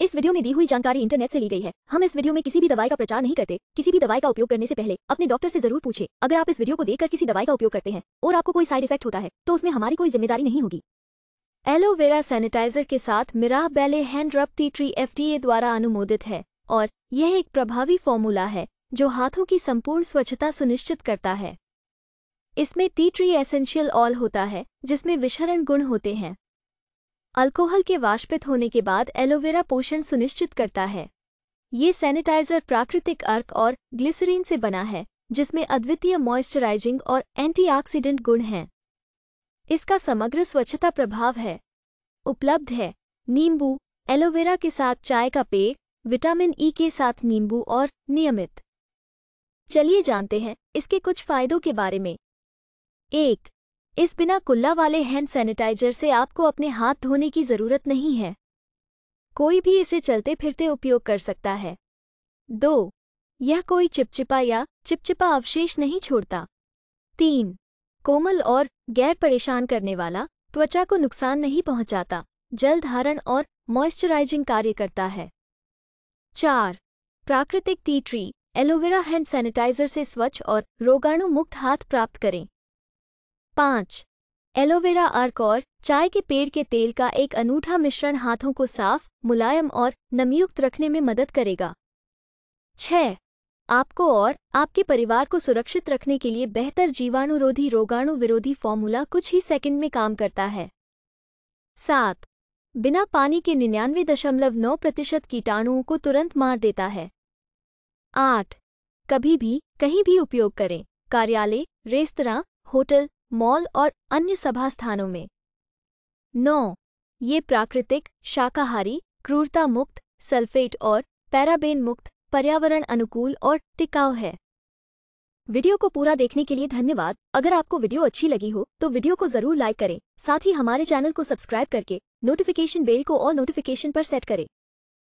इस वीडियो में दी हुई जानकारी इंटरनेट से ली गई है हम इस वीडियो में किसी भी दवाई का प्रचार नहीं करते किसी भी दवाई का उपयोग करने से पहले अपने डॉक्टर से जरूर पूछे अगर आप इस वीडियो को देखकर किसी दवाई का उपयोग करते हैं और आपको कोई साइड इफेक्ट होता है तो उसमें हमारी कोई जिम्मेदारी नहीं होगी एलोवेरा सैनिटाइजर के साथ मिराह बेले हैंड रब टी ट्री एफ द्वारा अनुमोदित है और यह एक प्रभावी फॉर्मूला है जो हाथों की संपूर्ण स्वच्छता सुनिश्चित करता है इसमें टी ट्री एसेंशियल ऑयल होता है जिसमें विशरण गुण होते हैं अल्कोहल के वाष्पित होने के बाद एलोवेरा पोषण सुनिश्चित करता है ये सैनिटाइजर प्राकृतिक अर्क और ग्लिसरीन से बना है जिसमें अद्वितीय मॉइस्चराइजिंग और एंटीऑक्सीडेंट गुण हैं इसका समग्र स्वच्छता प्रभाव है उपलब्ध है नींबू एलोवेरा के साथ चाय का पेड़ विटामिन ई e के साथ नींबू और नियमित चलिए जानते हैं इसके कुछ फायदों के बारे में एक इस बिना कुल्ला वाले हैंड सैनिटाइजर से आपको अपने हाथ धोने की ज़रूरत नहीं है कोई भी इसे चलते फिरते उपयोग कर सकता है दो यह कोई चिपचिपा या चिपचिपा अवशेष नहीं छोड़ता तीन कोमल और गैर परेशान करने वाला त्वचा को नुकसान नहीं पहुंचाता जल धारण और मॉइस्चराइजिंग कार्य करता है चार प्राकृतिक tea tree aloe vera hand sanitizer से स्वच्छ और रोगाणु मुक्त हाथ प्राप्त करें पाँच एलोवेरा अर्क और चाय के पेड़ के तेल का एक अनूठा मिश्रण हाथों को साफ मुलायम और नमीयुक्त रखने में मदद करेगा छ आपको और आपके परिवार को सुरक्षित रखने के लिए बेहतर जीवाणुरोधी रोगाणु विरोधी फॉर्मूला कुछ ही सेकंड में काम करता है सात बिना पानी के निन्यानवे दशमलव नौ प्रतिशत कीटाणुओं को तुरंत मार देता है आठ कभी भी कहीं भी उपयोग करें कार्यालय रेस्तरा होटल मॉल और अन्य सभा स्थानों में नौ ये प्राकृतिक शाकाहारी क्रूरता मुक्त सल्फेट और पैराबेन मुक्त पर्यावरण अनुकूल और टिकाऊ है वीडियो को पूरा देखने के लिए धन्यवाद अगर आपको वीडियो अच्छी लगी हो तो वीडियो को जरूर लाइक करें साथ ही हमारे चैनल को सब्सक्राइब करके नोटिफिकेशन बेल को और नोटिफिकेशन पर सेट करें